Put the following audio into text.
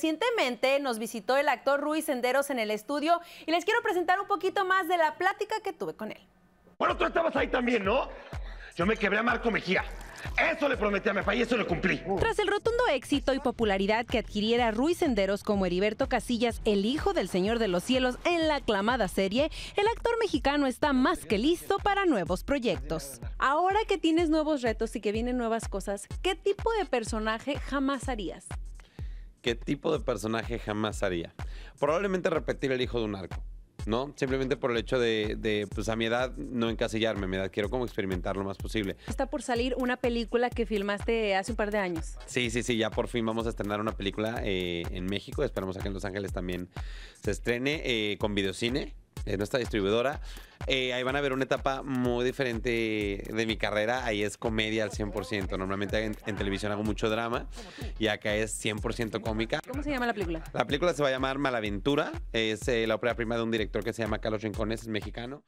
Recientemente nos visitó el actor Ruiz Senderos en el estudio y les quiero presentar un poquito más de la plática que tuve con él. Bueno, tú estabas ahí también, ¿no? Yo me quebré a Marco Mejía. Eso le prometí a mi papá y eso lo cumplí. Tras el rotundo éxito y popularidad que adquiriera Ruiz Senderos como Heriberto Casillas, el hijo del Señor de los Cielos, en la aclamada serie, el actor mexicano está más que listo para nuevos proyectos. Ahora que tienes nuevos retos y que vienen nuevas cosas, ¿qué tipo de personaje jamás harías? qué tipo de personaje jamás haría. Probablemente repetir el hijo de un arco. ¿no? Simplemente por el hecho de, pues a mi edad, no encasillarme, a mi edad quiero como experimentar lo más posible. Está por salir una película que filmaste hace un par de años. Sí, sí, sí, ya por fin vamos a estrenar una película eh, en México, esperamos a que en Los Ángeles también se estrene eh, con videocine en nuestra distribuidora. Eh, ahí van a ver una etapa muy diferente de mi carrera. Ahí es comedia al 100%. Normalmente en, televisión hago mucho drama y acá es 100% cómica. ¿Cómo se llama la película? La película se va a llamar Malaventura. Es eh, la ópera prima de un director que se llama Carlos Rincones, es mexicano.